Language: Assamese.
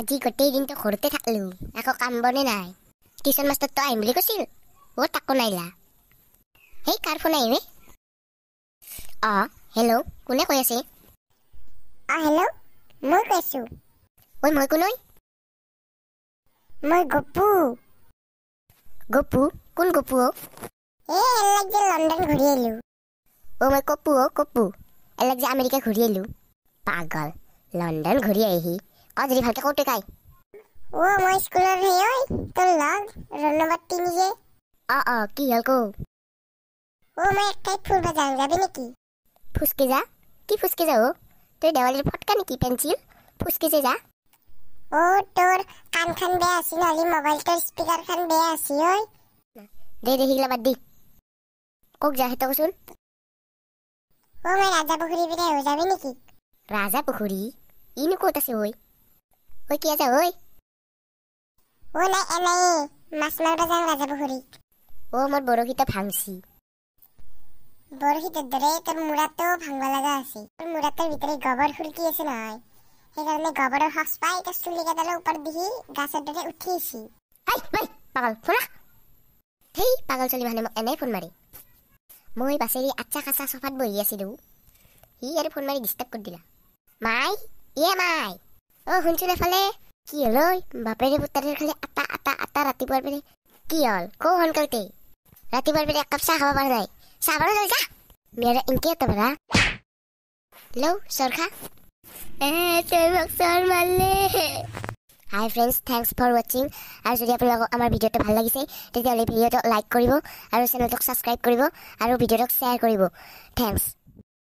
আজি গোটেই দিনটো ঘৰতে থাকিলো একো কাম বনে নাই টিউচন মাষ্টৰটো আহিম বুলি কৈছিল অ' তাকো নাইলা সেই কাৰ ফোন আহিমে অ হেল্ল' কোনে কৈ আছে অ হেল্ল' মই কৈ আছোঁ ঐ মই কোনো মই গপু গপু কোন গপু অলপ যে লণ্ডন ঘূৰি আহিলোঁ অ' মই কপু অ' কপু অলপ যে আমেৰিকা ঘূৰি আহিলো পাগল লণ্ডন ঘূৰি আহি অ যদি ভালকে কওঁ তই কাই অ মই স্কুলত হে ঐ তই লগ ৰণবাদ তিনি যে অ অ কি হ'ল কও অ মই এক ঠাইত ফুৰিব যাওঁ যাবি নেকি ফুচকি যা কি ফুচকি যাও তই দেৱালীৰ ফটকা নেকি পেঞ্চিল ফুচকি যে যা অ তোৰ কাণখন বেয়া আছে নহ'লে মোবাইলটোৰ স্পীকাৰখন বেয়া আছে ঐ দে দে সেইগিলা বাদ দি কওক যা সেইটো কচোন অ মই ৰাজা পুখুৰী পিনে হৈ যাবি নেকি ৰাজা পুখুৰী ইনো ক'ত আছে ঐ O que é essa oi? O né, é né. Mas mal pra zangar essa burri. O amor boro que tá pangsi. Boro que tá direto no murato pangalaga assim. Por murato é vitre gobor furki esse não é. E agora né gobor é hospai que a sua liga da lua para dihi gasa dele o que esse. Ai, vai, pagal, funa. Ei, pagal chali bhanemok é né funmari. মই বাছেৰি আচ্ছা কাচা চফাত বহি আছিলোঁ সি আৰু ফোন মাৰি ডিষ্টাৰ্ব কৰি দিলা মাই ইয়ে মাই অ' শুনিছোঁ এফালে কি হ'ল ঐ বাপেৰে পুতাৰে খালি আটা আটা আটা ৰাতিপুৱাৰ পৰা কি হ'ল কৌ সোনকালতে ৰাতিপুৱাৰ পিনে একাপ চাহ খাব পৰা নাই চাহ পাৰ যা মেৰা এনকে এটা পাৰা হেল্ল' চৰ খা হাই ফ্ৰেণ্ডছ থেংকছ ফৰ ৱাচিং আৰু যদি আপোনালোকক আমাৰ ভিডিঅ'টো ভাল লাগিছে তেতিয়াহ'লে ভিডিঅ'টো লাইক কৰিব আৰু চেনেলটোক ছাবস্ক্ৰাইব কৰিব আৰু ভিডিঅ'টোক শ্বেয়াৰ কৰিব থেংকছ